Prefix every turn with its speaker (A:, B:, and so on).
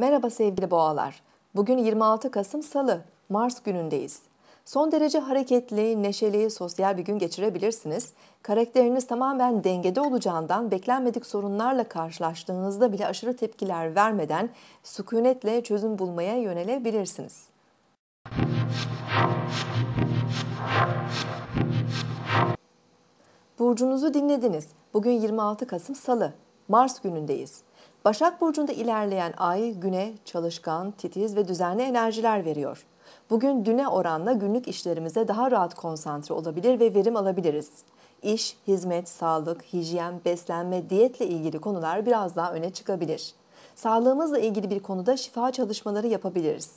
A: Merhaba sevgili boğalar. Bugün 26 Kasım Salı, Mars günündeyiz. Son derece hareketli, neşeli, sosyal bir gün geçirebilirsiniz. Karakteriniz tamamen dengede olacağından beklenmedik sorunlarla karşılaştığınızda bile aşırı tepkiler vermeden sükunetle çözüm bulmaya yönelebilirsiniz. Burcunuzu dinlediniz. Bugün 26 Kasım Salı. Mars günündeyiz. Başak Burcu'nda ilerleyen ay güne çalışkan, titiz ve düzenli enerjiler veriyor. Bugün düne oranla günlük işlerimize daha rahat konsantre olabilir ve verim alabiliriz. İş, hizmet, sağlık, hijyen, beslenme, diyetle ilgili konular biraz daha öne çıkabilir. Sağlığımızla ilgili bir konuda şifa çalışmaları yapabiliriz.